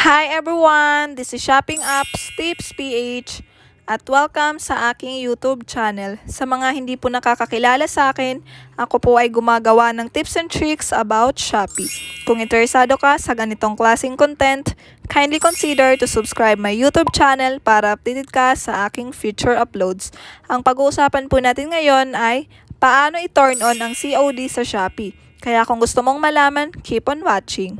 Hi everyone! This is Shopping Apps Tips PH at welcome sa aking YouTube channel. Sa mga hindi po nakakakilala sa akin, ako po ay gumagawa ng tips and tricks about Shopee. Kung interesado ka sa ganitong klaseng content, kindly consider to subscribe my YouTube channel para updated ka sa aking future uploads. Ang pag-uusapan po natin ngayon ay paano i-turn on ang COD sa Shopee. Kaya kung gusto mong malaman, keep on watching.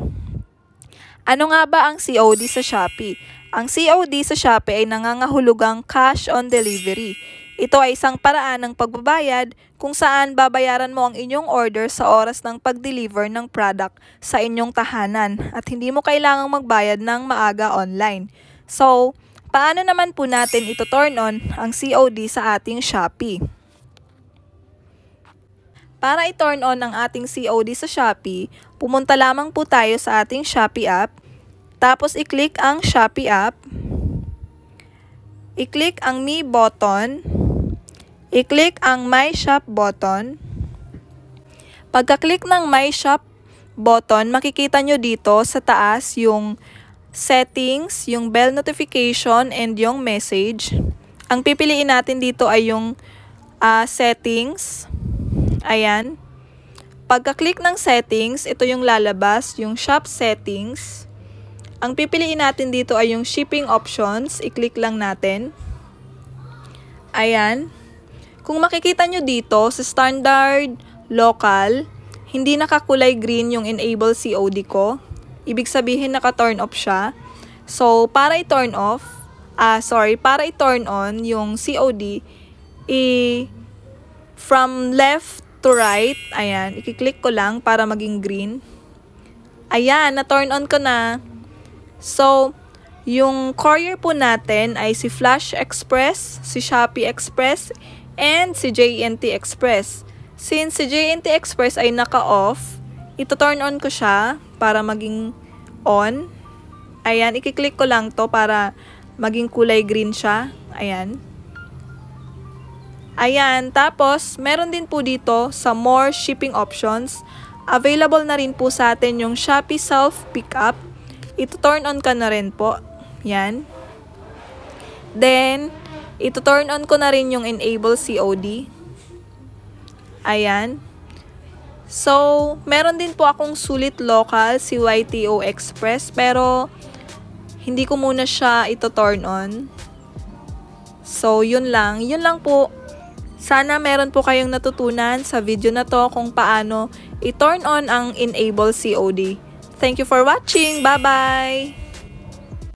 Ano nga ba ang COD sa Shopee? Ang COD sa Shopee ay nangangahulugang cash on delivery. Ito ay isang paraan ng pagbabayad kung saan babayaran mo ang inyong order sa oras ng pag-deliver ng product sa inyong tahanan at hindi mo kailangang magbayad ng maaga online. So, paano naman po natin ito turn on ang COD sa ating Shopee? Para i-turn on ang ating COD sa Shopee, pumunta lamang po tayo sa ating Shopee app. Tapos i-click ang Shopee app. I-click ang Me button. I-click ang My Shop button. Pagka-click ng My Shop button, makikita nyo dito sa taas yung settings, yung bell notification, and yung message. Ang pipiliin natin dito ay yung uh, settings. Ayan. Pagka-click ng settings, ito yung lalabas, yung shop settings. Ang pipiliin natin dito ay yung shipping options. I-click lang natin. Ayan. Kung makikita nyo dito, sa standard, local, hindi nakakulay green yung enable COD ko. Ibig sabihin naka-turn off siya. So, para i-turn off, ah, sorry, para i-turn on yung COD, i- from left to right. Ayan, i-click ko lang para maging green. Ayan, na-turn on ko na. So, yung courier po natin ay si Flash Express, si Shopee Express, and si JNT Express. Since si JNT Express ay naka-off, ito-turn on ko siya para maging on. Ayan, i-click ko lang to para maging kulay green siya. Ayan. Ayan, tapos meron din po dito sa more shipping options. Available na rin po sa atin yung Shopee Self Pickup. Ito turn on ka na rin po. Yan. Then, ito turn on ko na rin yung Enable COD. Ayan. So, meron din po akong sulit local si YTO Express pero hindi ko muna siya ito turn on. So, yun lang. Yun lang po sana meron po kayong natutunan sa video na to kung paano i-turn on ang Enable COD. Thank you for watching! Bye-bye!